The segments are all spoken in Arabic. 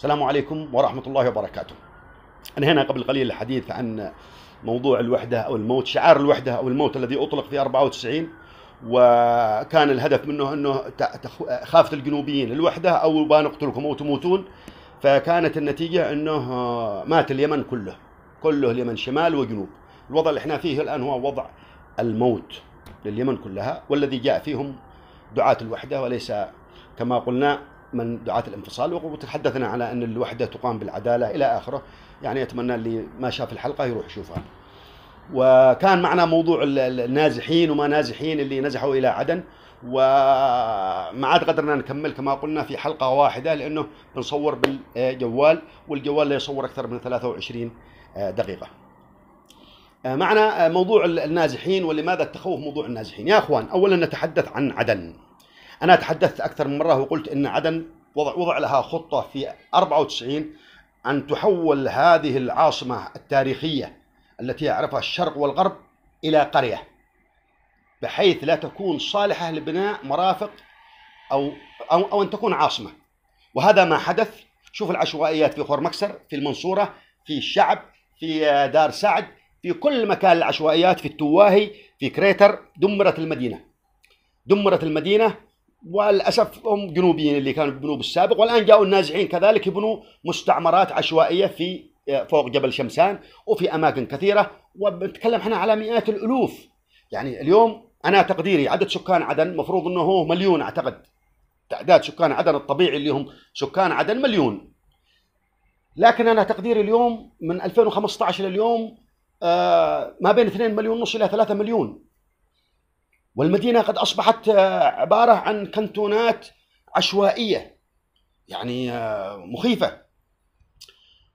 السلام عليكم ورحمة الله وبركاته أنهينا قبل قليل الحديث عن موضوع الوحدة أو الموت شعار الوحدة أو الموت الذي أطلق في 94 وكان الهدف منه أنه خافة الجنوبيين الوحدة أو بنقتلكم أو تموتون فكانت النتيجة أنه مات اليمن كله كله اليمن شمال وجنوب الوضع اللي احنا فيه الآن هو وضع الموت لليمن كلها والذي جاء فيهم دعاة الوحدة وليس كما قلنا من دعاة الانفصال وتحدثنا على أن الوحدة تقام بالعدالة إلى آخره يعني أتمنى اللي ما شاف الحلقة يروح يشوفها وكان معنا موضوع النازحين وما نازحين اللي نزحوا إلى عدن وما عاد قدرنا نكمل كما قلنا في حلقة واحدة لأنه بنصور بالجوال والجوال لا يصور أكثر من 23 آه، دقيقة آه، معنا آه، موضوع النازحين ولماذا التخوف موضوع النازحين يا أخوان أولا نتحدث عن عدن أنا تحدثت أكثر من مرة وقلت أن عدن وضع, وضع لها خطة في 94 أن تحول هذه العاصمة التاريخية التي يعرفها الشرق والغرب إلى قرية بحيث لا تكون صالحة لبناء مرافق أو أو, أو أن تكون عاصمة وهذا ما حدث شوف العشوائيات في خور مكسر في المنصورة في الشعب في دار سعد في كل مكان العشوائيات في التواهي في كريتر دمرت المدينة دمرت المدينة وللاسف هم جنوبيين اللي كانوا بجنوب السابق والان جاءوا النازحين كذلك يبنوا مستعمرات عشوائيه في آه، فوق جبل شمسان وفي اماكن كثيره وبنتكلم احنا على مئات الالوف يعني اليوم انا تقديري عدد سكان عدن المفروض انه هو مليون اعتقد تعداد سكان عدن الطبيعي اللي هم سكان عدن مليون لكن انا تقديري اليوم من 2015 لليوم آه، ما بين 2 مليون ونص الى 3 مليون والمدينة قد أصبحت آه، عبارة عن كنتونات عشوائية يعني آه، مخيفة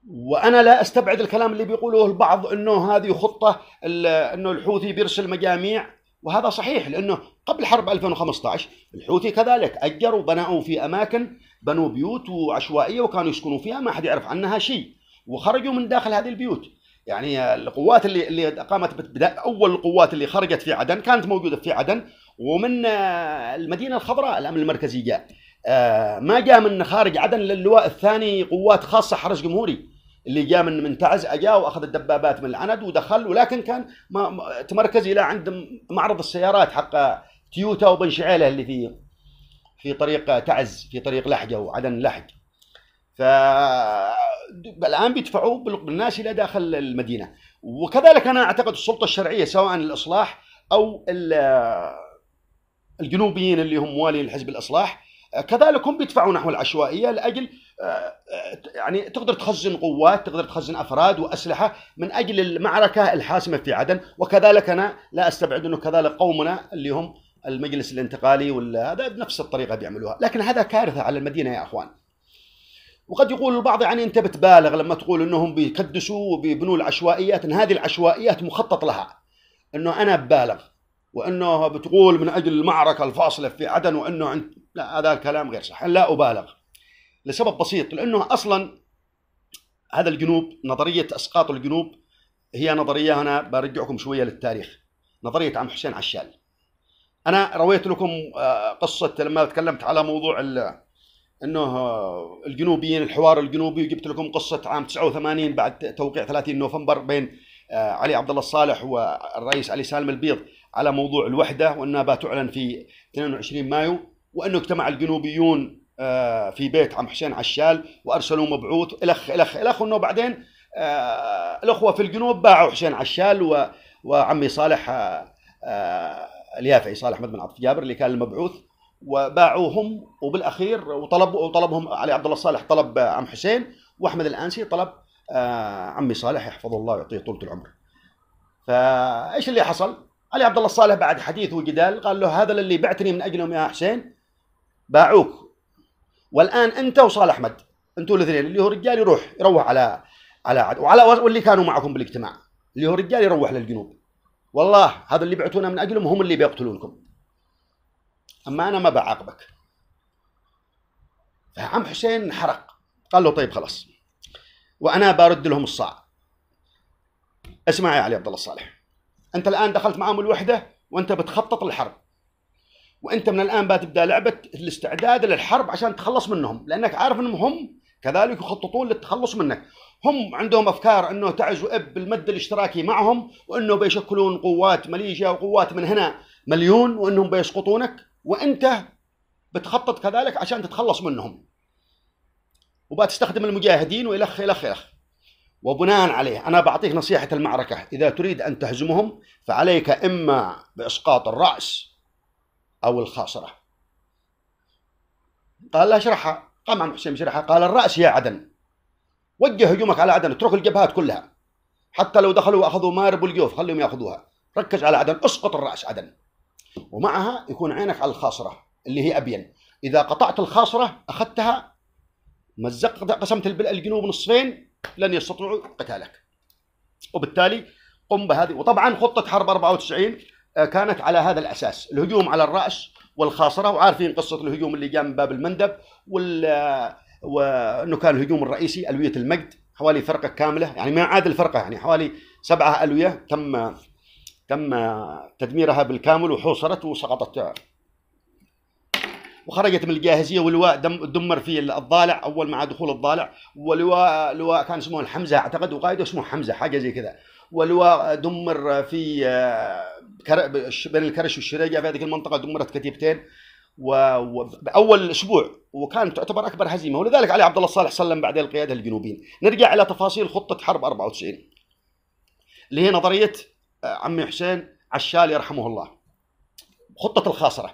وأنا لا أستبعد الكلام اللي بيقوله البعض أنه هذه خطة أنه الحوثي بيرسل مجاميع وهذا صحيح لأنه قبل حرب 2015 الحوثي كذلك أجروا وبنوا في أماكن بنوا بيوت وعشوائية وكانوا يسكنوا فيها ما حد يعرف عنها شيء وخرجوا من داخل هذه البيوت يعني القوات اللي اللي قامت بدا اول القوات اللي خرجت في عدن كانت موجوده في عدن ومن آه، المدينه الخضراء الامن المركزي جاء آه، ما جاء من خارج عدن للواء الثاني قوات خاصه حرس جمهوري اللي جاء من من تعز اجا واخذ الدبابات من العند ودخل ولكن كان ما تمركز الى عند معرض السيارات حق تيوتا وبن شعيله اللي في في طريق تعز في طريق لحجه وعدن لحج ف الان بيدفعوا بالناس الى داخل المدينه وكذلك انا اعتقد السلطه الشرعيه سواء الاصلاح او الجنوبيين اللي هم موالي الحزب الاصلاح كذلك هم بيدفعوا نحو العشوائيه لاجل آه، يعني تقدر تخزن قوات، تقدر تخزن افراد واسلحه من اجل المعركه الحاسمه في عدن، وكذلك انا لا استبعد انه كذلك قومنا اللي هم المجلس الانتقالي ولا هذا بنفس الطريقه بيعملوها، لكن هذا كارثه على المدينه يا اخوان. وقد يقول البعض يعني انت بتبالغ لما تقول انهم بيكدسوا وبيبنوا العشوائيات ان هذه العشوائيات مخطط لها انه انا ببالغ وانه بتقول من اجل المعركه الفاصله في عدن وانه عند لا هذا الكلام غير صحيح لا ابالغ لسبب بسيط لانه اصلا هذا الجنوب نظريه اسقاط الجنوب هي نظريه انا برجعكم شويه للتاريخ نظريه عم حسين عشال انا رويت لكم آه، قصه لما تكلمت على موضوع ال انه الجنوبيين الحوار الجنوبي وجبت لكم قصه عام 89 بعد توقيع 30 نوفمبر بين آه، علي عبد الله الصالح والرئيس علي سالم البيض على موضوع الوحده وانها بتعلن في 22 مايو وانه اجتمع الجنوبيون آه، في بيت عم حسين عشال وارسلوا مبعوث الخ الخ الخ وانه بعدين آه، الاخوه في الجنوب باعوا حسين عشال وعمي صالح اليافعي صالح احمد بن عبد الجابر اللي كان المبعوث وباعوهم وبالاخير وطلب وطلبهم علي عبد الله صالح طلب آه، عم حسين واحمد الانسي طلب آه، عمي صالح يحفظه الله ويعطيه طولة العمر. فايش اللي حصل؟ علي عبد الله صالح بعد حديث وجدال قال له هذا اللي بعتني من اجلهم يا حسين باعوك والان انت وصالح احمد انتوا الاثنين اللي هو رجال يروح يروح على على وعلى واللي كانوا معكم بالاجتماع اللي هو رجال يروح للجنوب والله هذا اللي بعتونا من اجلهم هم اللي بيقتلونكم اما انا ما بعاقبك فعم حسين انحرق قال له طيب خلاص وانا برد لهم الصاع اسمع يا علي عبد الله الصالح انت الان دخلت معهم الوحده وانت بتخطط للحرب وانت من الان بتبدا لعبه الاستعداد للحرب عشان تخلص منهم لانك عارف انهم هم كذلك يخططون للتخلص منك هم عندهم افكار انه تعز واب بالمد الاشتراكي معهم وانه بيشكلون قوات ماليزيا وقوات من هنا مليون وانهم بيسقطونك وانت بتخطط كذلك عشان تتخلص منهم وبقى تستخدم المجاهدين والخ الخ الخ وبناء عليه انا بعطيك نصيحه المعركه اذا تريد ان تهزمهم فعليك اما باسقاط الراس او الخاصره قال لا اشرحها قام عم حسين يشرحها قال الراس يا عدن وجه هجومك على عدن اترك الجبهات كلها حتى لو دخلوا واخذوا مارب والجوف خليهم ياخذوها ركز على عدن اسقط الراس عدن ومعها يكون عينك على الخاصره اللي هي ابين اذا قطعت الخاصره اخذتها مزقت قسمت الجنوب نصفين لن يستطيعوا قتالك وبالتالي قم بهذه وطبعا خطه حرب 94 آه، كانت على هذا الاساس الهجوم على الراس والخاصره وعارفين قصه الهجوم اللي جاء من باب المندب وال آه، وانه كان الهجوم الرئيسي الويه المجد حوالي فرقه كامله يعني ما عاد الفرقه يعني حوالي سبعه الويه تم تم تدميرها بالكامل وحوصرت وسقطت وخرجت من الجاهزيه ولواء دم دمر في الضالع اول مع دخول الضالع ولواء لواء كان اسمه الحمزه اعتقد وقائده اسمه حمزه حاجه زي كذا ولواء دمر في آه، بين الكرش والشريجه في هذه المنطقه دمرت كتيبتين وأول اسبوع وكان تعتبر اكبر هزيمه ولذلك علي عبد الله الصالح سلم بعد القياده الجنوبيين. نرجع الى تفاصيل خطه حرب 94 اللي هي نظريه عمي حسين عشالي رحمه الله خطه الخاصره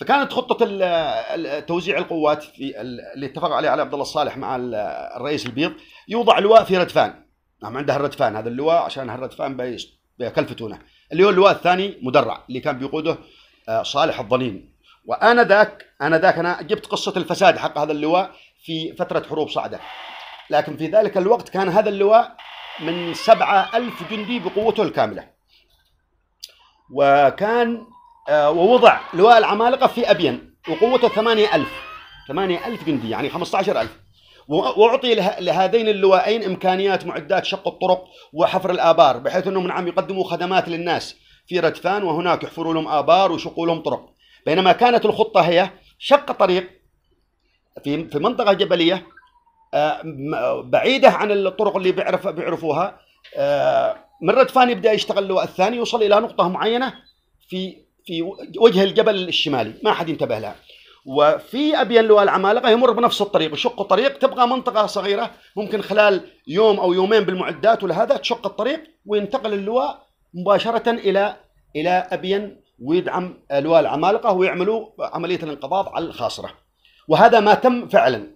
فكانت خطه توزيع القوات في اللي اتفق عليه علي عبد الله الصالح مع الرئيس البيض يوضع لواء في ردفان نعم عنده الردفان هذا اللواء عشان هالردفان بيكلفتونه اللي هو اللواء الثاني مدرع اللي كان بيقوده آه، صالح الضنين وانا ذاك انا ذاك انا جبت قصه الفساد حق هذا اللواء في فتره حروب صعده لكن في ذلك الوقت كان هذا اللواء من سبعة ألف جندي بقوته الكاملة وكان آه، ووضع لواء العمالقة في أبين وقوته 8000 8000 جندي يعني 15000 واعطي لهذين اللوائين امكانيات معدات شق الطرق وحفر الابار بحيث انهم نعم يقدموا خدمات للناس في ردفان وهناك يحفروا لهم ابار ويشقوا لهم طرق بينما كانت الخطه هي شق طريق في في منطقه جبليه آه، بعيده عن الطرق اللي بيعرف بيعرفوها آه، من ردفان يبدا يشتغل اللواء الثاني يوصل الى نقطه معينه في في وجه الجبل الشمالي ما حد انتبه لها وفي ابين لواء العمالقه يمر بنفس الطريق يشق طريق تبقى منطقه صغيره ممكن خلال يوم او يومين بالمعدات ولهذا تشق الطريق وينتقل اللواء مباشره الى الى ابين ويدعم لواء العمالقه ويعملوا عمليه الانقضاض على الخاصره وهذا ما تم فعلا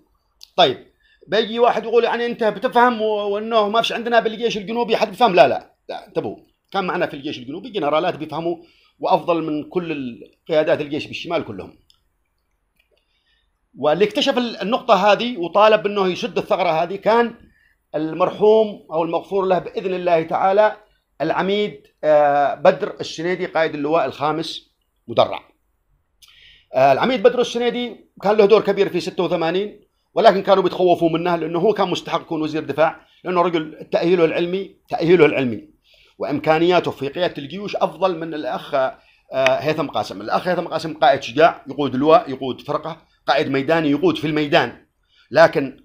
طيب بيجي واحد يقول يعني انت بتفهم وانه ما فيش عندنا بالجيش الجنوبي حد بفهم لا لا تبو انتبهوا كان معنا في الجيش الجنوبي جنرالات بيفهموا وافضل من كل قيادات الجيش بالشمال كلهم واللي اكتشف النقطة هذه وطالب انه يسد الثغرة هذه كان المرحوم او المغفور له باذن الله تعالى العميد آه، بدر السنيدي قائد اللواء الخامس مدرع. آه، العميد بدر السنيدي كان له دور كبير في 86 ولكن كانوا بيتخوفوا منه لانه هو كان مستحق يكون وزير دفاع لانه رجل تاهيله العلمي تاهيله العلمي وامكانياته في قياده الجيوش افضل من الاخ آه، هيثم قاسم، الاخ هيثم قاسم قائد شجاع يقود لواء يقود فرقه، قائد ميداني يقود في الميدان لكن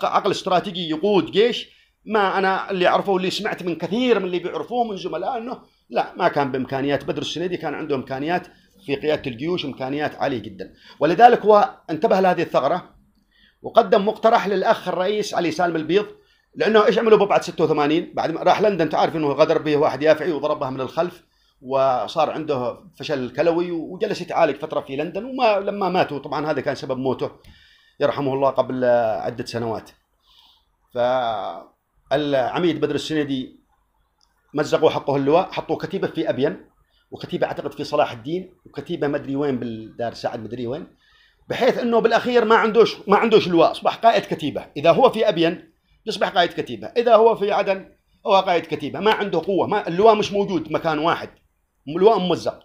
كعقل استراتيجي يقود جيش ما انا اللي اعرفه واللي سمعت من كثير من اللي بيعرفوه من زملاء انه لا ما كان بامكانيات بدر السنيدي كان عنده امكانيات في قياده الجيوش امكانيات عاليه جدا ولذلك هو انتبه لهذه الثغره وقدم مقترح للاخ الرئيس علي سالم البيض لانه ايش عملوا بعد 86 بعد ما راح لندن تعرف انه غدر به واحد يافعي وضربها من الخلف وصار عنده فشل كلوي وجلس يتعالج فتره في لندن وما لما ماتوا طبعا هذا كان سبب موته يرحمه الله قبل عده سنوات فالعميد بدر السندي مزقوا حقه اللواء حطوا كتيبه في ابين وكتيبه اعتقد في صلاح الدين وكتيبه مدري وين بالدار سعد مدري وين بحيث انه بالاخير ما عندوش ما عندوش لواء اصبح قائد كتيبه اذا هو في ابين يصبح قائد كتيبة إذا هو في عدن هو قائد كتيبة ما عنده قوة ما اللواء مش موجود مكان واحد اللواء ممزق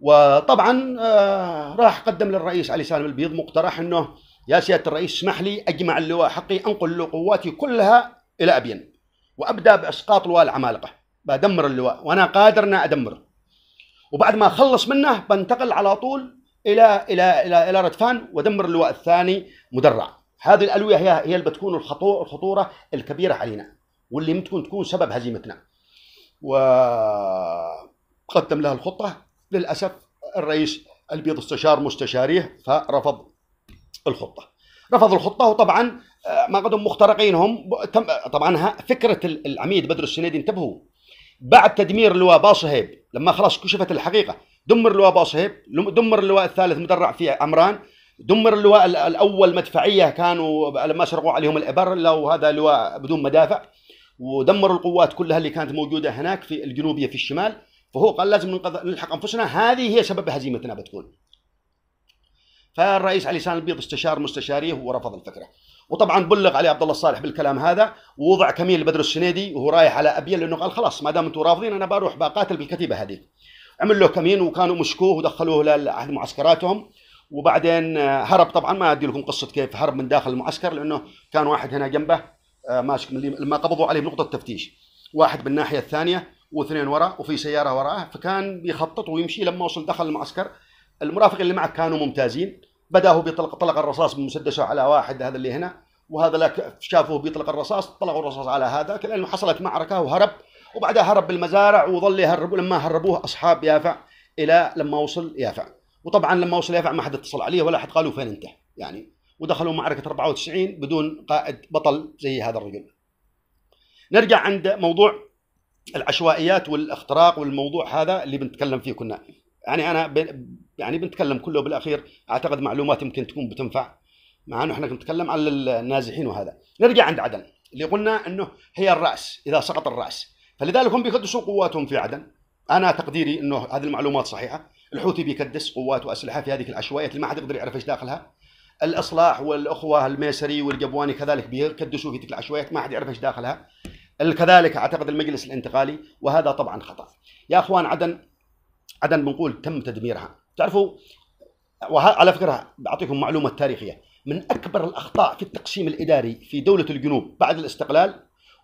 وطبعا آه، راح قدم للرئيس علي سالم البيض مقترح انه يا سياده الرئيس اسمح لي اجمع اللواء حقي انقل له قواتي كلها الى ابين وابدا باسقاط لواء العمالقه بدمر اللواء وانا قادر أن ادمره وبعد ما اخلص منه بنتقل على طول الى الى الى, إلى ردفان ودمر اللواء الثاني مدرع هذه الالويه هي هي اللي بتكون الخطوره الكبيره علينا واللي ممكن تكون سبب هزيمتنا وقدم لها الخطه للاسف الرئيس البيض استشار مستشاريه فرفض الخطه رفض الخطه وطبعا آه، ما قدم مخترقين هم طبعا فكره العميد بدر السنيدي انتبهوا بعد تدمير اللواء باصهيب لما خلاص كشفت الحقيقه دمر اللواء باصهيب دمر اللواء الثالث مدرع في عمران دمر اللواء الاول مدفعيه كانوا لما شرقوا عليهم الابر لو هذا لواء بدون مدافع ودمروا القوات كلها اللي كانت موجوده هناك في الجنوبيه في الشمال فهو قال لازم نلحق انفسنا هذه هي سبب هزيمتنا بتكون فالرئيس علي سالم البيض استشار مستشاريه ورفض الفكره وطبعا بلغ علي عبد الله الصالح بالكلام هذا ووضع كميل بدر السنيدي وهو رايح على ابين لانه قال خلاص ما دام انتم رافضين انا بروح بقاتل بالكتيبه هذه عمل له كمين وكانوا مشكوه ودخلوه لاحد معسكراتهم وبعدين آه، هرب طبعا ما ادي لكم قصه كيف هرب من داخل المعسكر لانه كان واحد هنا جنبه آه، ماسك من لما قبضوا عليه بنقطه تفتيش واحد بالناحيه الثانيه واثنين وراء وفي سياره وراه فكان بيخطط ويمشي لما وصل دخل المعسكر المرافقين اللي معه كانوا ممتازين بداه بيطلق طلق الرصاص من مسدسه على واحد هذا اللي هنا وهذا لك شافوه بيطلق الرصاص طلقوا الرصاص على هذا لانه حصلت معركه وهرب وبعدها هرب بالمزارع وظل يهرب لما هربوه اصحاب يافع الى لما وصل يافع وطبعا لما وصل يافع ما حد اتصل عليه ولا حد قالوا فين انت يعني ودخلوا معركة 94 بدون قائد بطل زي هذا الرجل نرجع عند موضوع العشوائيات والاختراق والموضوع هذا اللي بنتكلم فيه كنا يعني انا ب... يعني بنتكلم كله بالاخير اعتقد معلومات يمكن تكون بتنفع مع انه احنا بنتكلم على النازحين وهذا نرجع عند عدن اللي قلنا انه هي الراس اذا سقط الراس فلذلك هم بيقدسوا قواتهم في عدن انا تقديري انه هذه المعلومات صحيحه الحوثي بيكدس قوات واسلحه في هذه العشوائيات اللي ما حد يقدر يعرف ايش داخلها الاصلاح والاخوه الميسري والقبواني كذلك بيكدسوا في تلك العشوائيات ما حد يعرف ايش داخلها كذلك اعتقد المجلس الانتقالي وهذا طبعا خطا يا اخوان عدن عدن بنقول تم تدميرها تعرفوا وعلى فكره بعطيكم معلومه تاريخيه من اكبر الاخطاء في التقسيم الاداري في دوله الجنوب بعد الاستقلال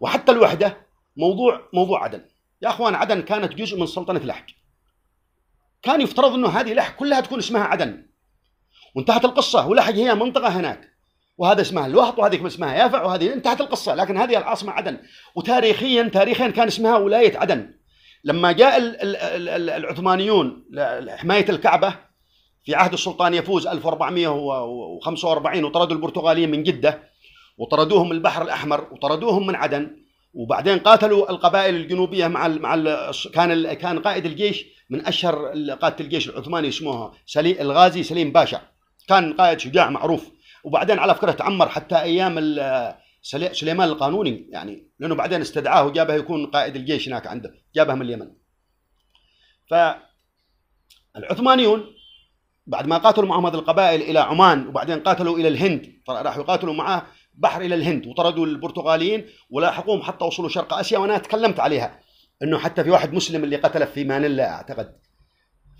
وحتى الوحده موضوع موضوع عدن يا اخوان عدن كانت جزء من سلطنه لحج كان يفترض انه هذه لحق كلها تكون اسمها عدن وانتهت القصه ولحق هي منطقه هناك وهذا اسمها الوهط وهذيك اسمها يافع وهذه انتهت القصه لكن هذه العاصمه عدن وتاريخيا تاريخيا كان اسمها ولايه عدن لما جاء العثمانيون لحمايه الكعبه في عهد السلطان يفوز 1445 وطردوا البرتغاليين من جده وطردوهم من البحر الاحمر وطردوهم من عدن وبعدين قاتلوا القبائل الجنوبيه مع مع كان كان قائد الجيش من اشهر قاده الجيش العثماني اسمه سليم الغازي سليم باشا كان قائد شجاع معروف وبعدين على فكره تعمر حتى ايام سليمان القانوني يعني لانه بعدين استدعاه وجابه يكون قائد الجيش هناك عنده جابه من اليمن ف العثمانيون بعد ما قاتلوا مع هذه القبائل الى عمان وبعدين قاتلوا الى الهند راحوا يقاتلوا معه بحر الى الهند وطردوا البرتغاليين ولاحقوهم حتى وصلوا شرق اسيا وانا تكلمت عليها انه حتى في واحد مسلم اللي قتله في مانيلا اعتقد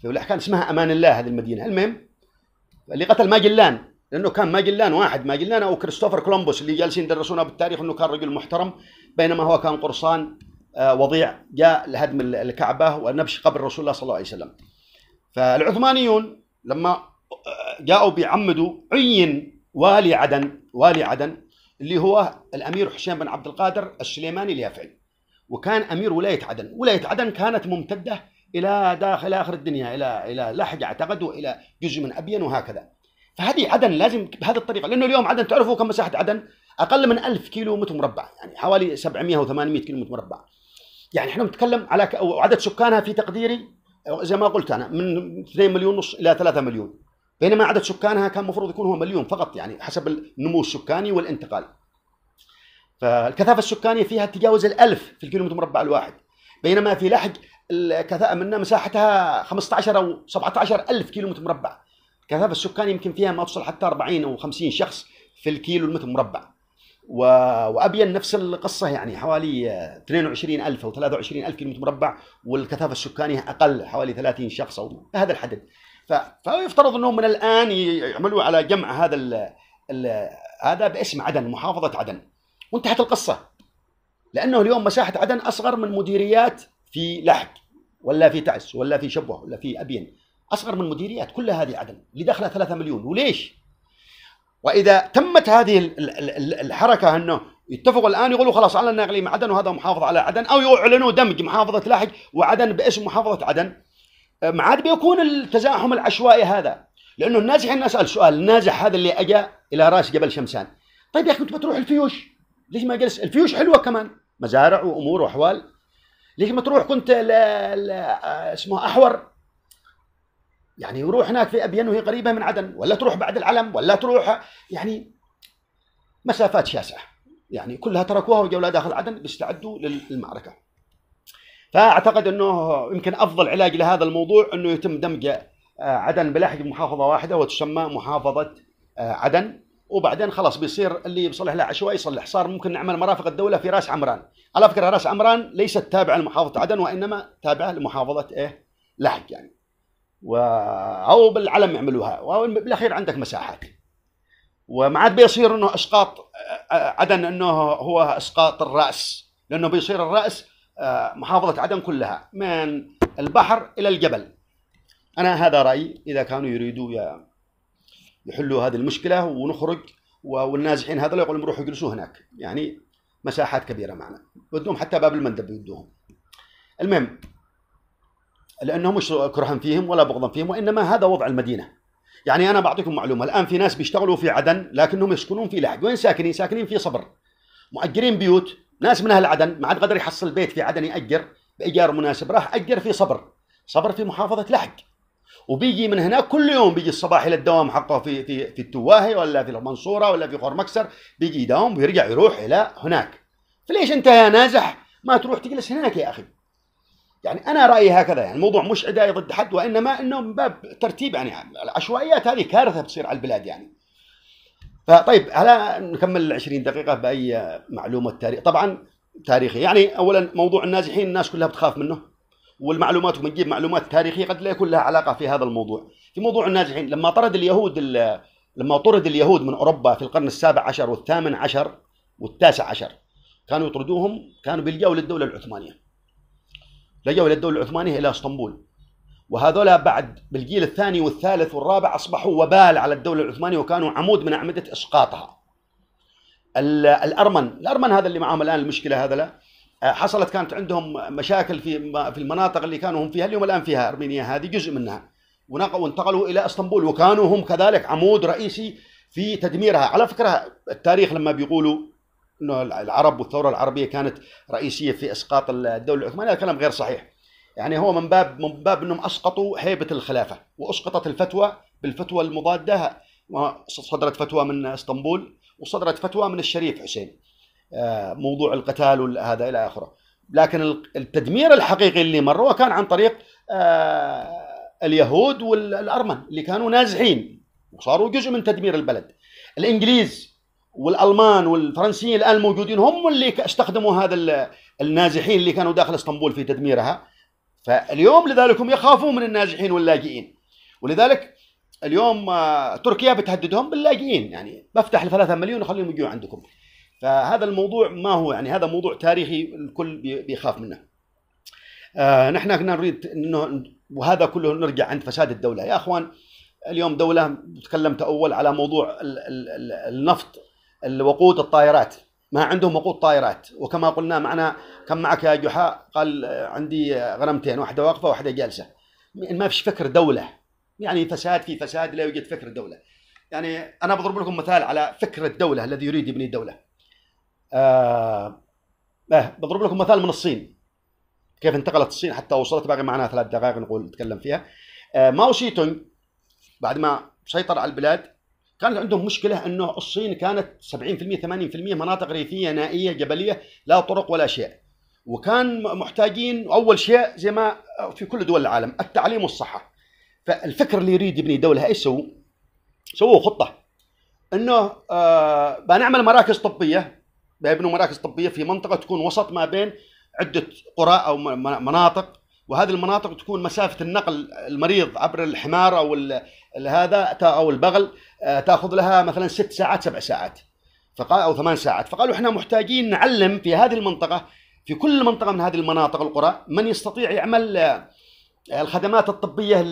في كان اسمها امان الله هذه المدينه المهم اللي قتل ماجلان لانه كان ماجلان واحد ماجلان او كريستوفر كولومبوس اللي جالسين يدرسونا بالتاريخ انه كان رجل محترم بينما هو كان قرصان آه، وضيع جاء لهدم الكعبه ونبش قبر رسول الله صلى الله عليه وسلم فالعثمانيون لما آه، جاءوا بيعمدوا عين والي عدن والي عدن اللي هو الامير حشام بن عبد القادر السليماني اليافعي وكان امير ولايه عدن ولايه عدن كانت ممتده الى داخل اخر الدنيا الى الى لحج اعتقد والى جزء من ابين وهكذا فهذه عدن لازم بهذه الطريقه لانه اليوم عدن تعرفوا كم مساحه عدن اقل من 1000 كيلو متر مربع يعني حوالي 700 و800 كيلو متر مربع يعني احنا نتكلم على عدد سكانها في تقديري زي ما قلت انا من 2 مليون ونص الى 3 مليون بينما عدد سكانها كان المفروض يكون هو مليون فقط يعني حسب النمو السكاني والانتقال فالكثافة السكانية فيها تجاوز الألف في الكيلومتر مربع الواحد بينما في لحج الكثافة منا مساحتها 15 أو 17 ألف كيلومتر مربع الكثافة السكانية يمكن فيها ما تصل حتى 40 أو 50 شخص في الكيلو المتر مربع و... وأبين نفس القصة يعني حوالي 22 ألف أو 23 ألف كيلومتر مربع والكثافة السكانية أقل حوالي 30 شخص أو هذا الحدد فيفترض انهم من الان يعملوا على جمع هذا ال الـ هذا باسم عدن محافظه عدن وانتهت القصه لانه اليوم مساحه عدن اصغر من مديريات في لحج ولا في تعس ولا في شبوه ولا في ابين اصغر من مديريات كل هذه عدن اللي دخلها 3 مليون وليش؟ واذا تمت هذه الحركه انه يتفقوا الان يقولوا خلاص اعلنا اقليم عدن وهذا محافظ على عدن او يعلنوا دمج محافظه لاحق وعدن باسم محافظه عدن ما عاد بيكون التزاحم العشوائي هذا لانه النازح انا اسال سؤال النازح هذا اللي اجى الى راس جبل شمسان طيب يا اخي انت بتروح الفيوش ليش ما جلس الفيوش حلوه كمان مزارع وامور واحوال ليش ما تروح كنت ل... ل... اسمه احور يعني يروح هناك في ابين وهي قريبه من عدن ولا تروح بعد العلم ولا تروح يعني مسافات شاسعه يعني كلها تركوها وجوا داخل عدن بيستعدوا للمعركه فاعتقد انه يمكن افضل علاج لهذا الموضوع انه يتم دمج آه، عدن بلحق محافظه واحده وتسمى محافظه آه، عدن وبعدين خلاص بيصير اللي بيصلح له عشوائي يصلح صار ممكن نعمل مرافق الدوله في راس عمران على فكره راس عمران ليست تابعه لمحافظه عدن وانما تابعه لمحافظه ايه لحق يعني و... او بالعلم يعملوها وبالاخير عندك مساحات وما عاد بيصير انه اسقاط آه، عدن انه هو اسقاط الراس لانه بيصير الراس آه، محافظة عدن كلها من البحر إلى الجبل أنا هذا رأيي إذا كانوا يريدوا يحلوا هذه المشكلة ونخرج والنازحين هذول يقولون روحوا يجلسوا هناك يعني مساحات كبيرة معنا بدهم حتى باب المندب يدوهم المهم لأنهم مش كرها فيهم ولا بغضا فيهم وإنما هذا وضع المدينة يعني أنا بعطيكم معلومة الآن في ناس بيشتغلوا في عدن لكنهم يسكنون في لحق وين ساكنين؟ ساكنين في صبر مؤجرين بيوت ناس من اهل عدن ما عاد قدر يحصل بيت في عدن ياجر بايجار مناسب راح اجر في صبر صبر في محافظه لحق وبيجي من هناك كل يوم بيجي الصباح الى الدوام حقه في في في التواهي ولا في المنصوره ولا في مكسر بيجي يداوم ويرجع يروح الى هناك فليش انت يا نازح ما تروح تجلس هناك يا اخي يعني انا رايي هكذا يعني الموضوع مش عدائي ضد حد وانما انه من باب ترتيب يعني العشوائيات هذه كارثه بتصير على البلاد يعني آه، طيب هلا نكمل ال 20 دقيقة بأي معلومة تاريخ طبعا تاريخي يعني أولا موضوع النازحين الناس كلها بتخاف منه والمعلومات وبنجيب معلومات تاريخية قد لا يكون لها علاقة في هذا الموضوع في موضوع النازحين لما طرد اليهود لما طرد اليهود من أوروبا في القرن السابع عشر والثامن عشر والتاسع عشر كانوا يطردوهم كانوا بيلجأوا للدولة العثمانية لجأوا للدولة العثمانية إلى اسطنبول وهذولا بعد بالجيل الثاني والثالث والرابع اصبحوا وبال على الدوله العثمانيه وكانوا عمود من اعمده اسقاطها. الارمن، الارمن هذا اللي معاهم الان المشكله هذا لا آه، حصلت كانت عندهم مشاكل في في المناطق اللي كانوا هم فيها اليوم الان فيها ارمينيا هذه جزء منها وانتقلوا الى اسطنبول وكانوا هم كذلك عمود رئيسي في تدميرها، على فكره التاريخ لما بيقولوا انه العرب والثوره العربيه كانت رئيسيه في اسقاط الدوله العثمانيه هذا كلام غير صحيح. يعني هو من باب من باب انهم اسقطوا هيبه الخلافه واسقطت الفتوى بالفتوى المضاده صدرت فتوى من اسطنبول وصدرت فتوى من الشريف حسين آه، موضوع القتال وهذا الى اخره لكن التدمير الحقيقي اللي مروه كان عن طريق آه، اليهود والارمن اللي كانوا نازحين وصاروا جزء من تدمير البلد الانجليز والالمان والفرنسيين الان موجودين هم اللي استخدموا هذا النازحين اللي كانوا داخل اسطنبول في تدميرها فاليوم لذلك هم يخافون من النازحين واللاجئين ولذلك اليوم آه، تركيا بتهددهم باللاجئين يعني بفتح الثلاثة مليون وخليهم يجوا عندكم فهذا الموضوع ما هو يعني هذا موضوع تاريخي الكل بيخاف منه آه، نحن كنا نريد انه وهذا كله نرجع عند فساد الدوله يا اخوان اليوم دوله تكلمت اول على موضوع النفط الوقود الطائرات ما عندهم وقود طائرات وكما قلنا معنا كم معك يا جحا قال عندي غنمتين واحده واقفه وواحده جالسه يعني ما فيش فكر دوله يعني فساد في فساد لا يوجد فكر دوله يعني انا بضرب لكم مثال على فكر الدوله الذي يريد يبني دوله آه،, آه بضرب لكم مثال من الصين كيف انتقلت الصين حتى وصلت باقي معنا ثلاث دقائق نقول نتكلم فيها آه ماو شي تونغ بعد ما سيطر على البلاد كانت عندهم مشكله انه الصين كانت 70% 80% مناطق ريفيه نائيه جبليه لا طرق ولا شيء وكان محتاجين اول شيء زي ما في كل دول العالم التعليم والصحه فالفكر اللي يريد يبني دوله ايش سووا؟ سووا خطه انه آه بنعمل مراكز طبيه بيبنوا مراكز طبيه في منطقه تكون وسط ما بين عده قرى او مناطق وهذه المناطق تكون مسافه النقل المريض عبر الحمار او هذا او البغل آه، تاخذ لها مثلا ست ساعات سبع ساعات فقال او ثمان ساعات فقالوا احنا محتاجين نعلم في هذه المنطقه في كل منطقه من هذه المناطق القرى من يستطيع يعمل آه، الخدمات الطبيه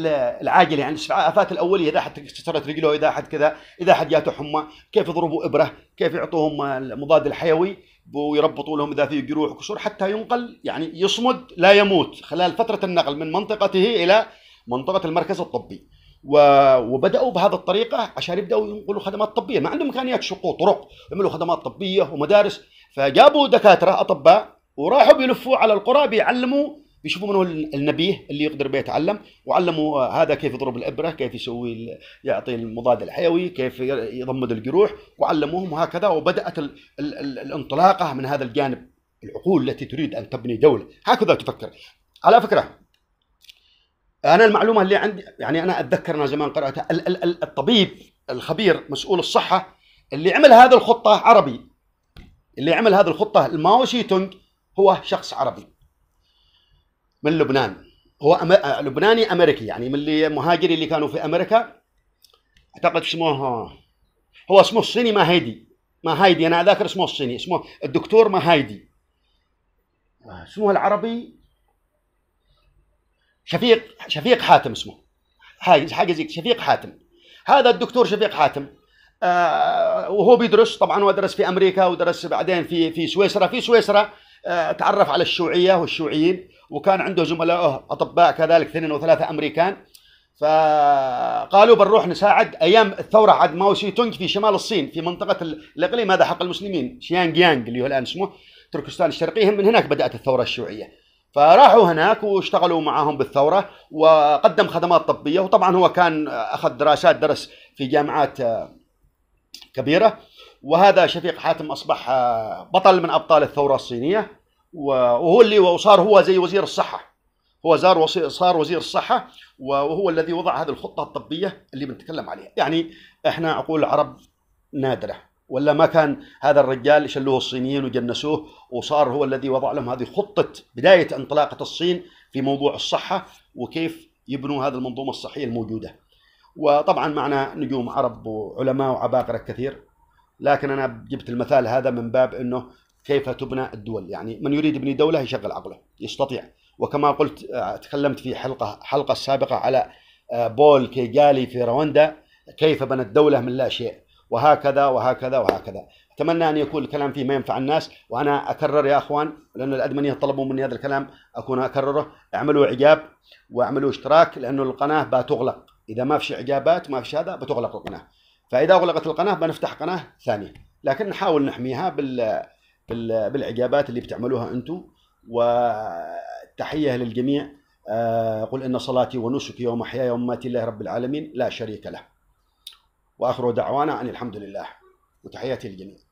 العاجله يعني الاسعافات الاوليه اذا حد كسرت رجله اذا حد كذا اذا حد جاته حمى كيف يضربوا ابره كيف يعطوهم آه، المضاد الحيوي ويربطوا لهم اذا فيه جروح وكسور حتى ينقل يعني يصمد لا يموت خلال فتره النقل من منطقته الى منطقه المركز الطبي وبداوا بهذه الطريقه عشان يبداوا ينقلوا خدمات طبيه ما عندهم امكانيات شقوق طرق يعملوا خدمات طبيه ومدارس فجابوا دكاتره اطباء وراحوا بيلفوا على القرى بيعلموا بيشوفوا منه النبيه اللي يقدر بيتعلم وعلموا آه، هذا كيف يضرب الابره كيف يسوي يعطي المضاد الحيوي كيف يضمد الجروح وعلموهم هكذا وبدات الـ الـ الـ الانطلاقه من هذا الجانب العقول التي تريد ان تبني دوله هكذا تفكر على فكره انا المعلومه اللي عندي يعني انا اتذكر انا زمان قراتها الطبيب الخبير مسؤول الصحه اللي عمل هذه الخطه عربي اللي عمل هذه الخطه الماوسي تونغ هو شخص عربي من لبنان هو أم... لبناني امريكي يعني من اللي مهاجري اللي كانوا في امريكا اعتقد اسمه هو اسمه الصيني ماهيدي ماهيدي انا ذاكر اسمه الصيني اسمه الدكتور ماهيدي اسمه العربي شفيق شفيق حاتم اسمه حاجه زي شفيق حاتم هذا الدكتور شفيق حاتم آه وهو بيدرس طبعا هو درس في امريكا ودرس بعدين في في سويسرا في سويسرا آه تعرف على الشيوعيه والشيوعيين وكان عنده زملائه اطباء كذلك اثنين وثلاثه امريكان فقالوا بنروح نساعد ايام الثوره عند ماو شي تونج في شمال الصين في منطقه الاقليم هذا حق المسلمين شيانغ يانغ اللي هو الان اسمه تركستان الشرقيه من هناك بدات الثوره الشيوعيه فراحوا هناك واشتغلوا معاهم بالثوره وقدم خدمات طبيه وطبعا هو كان اخذ دراسات درس في جامعات آه، كبيره وهذا شفيق حاتم اصبح آه، بطل من ابطال الثوره الصينيه وهو اللي وصار هو زي وزير الصحه هو زار صار وزير الصحه وهو الذي وضع هذه الخطه الطبيه اللي بنتكلم عليها يعني احنا عقول العرب نادره ولا ما كان هذا الرجال شلوه الصينيين وجنسوه وصار هو الذي وضع لهم هذه خطه بدايه انطلاقه الصين في موضوع الصحه وكيف يبنوا هذه المنظومه الصحيه الموجوده وطبعا معنا نجوم عرب وعلماء وعباقره كثير لكن انا جبت المثال هذا من باب انه كيف تبنى الدول يعني من يريد يبني دولة يشغل عقله يستطيع وكما قلت آه، تكلمت في حلقة حلقة سابقة على آه، بول كيجالي في رواندا كيف بنى الدولة من لا شيء وهكذا وهكذا وهكذا أتمنى أن يكون الكلام فيه ما ينفع الناس وأنا أكرر يا أخوان لأن الأدمنية طلبوا مني هذا الكلام أكون أكرره اعملوا إعجاب واعملوا اشتراك لأنه القناة بتغلق إذا ما فيش إعجابات ما فيش هذا بتغلق القناة فإذا أغلقت القناة بنفتح قناة ثانية لكن نحاول نحميها بال بالاجابات اللي بتعملوها انتم وتحيه للجميع آه، قل ان صلاتي ونسكي يوم احياي ومماتي لله رب العالمين لا شريك له واخر دعوانا ان الحمد لله وتحياتي للجميع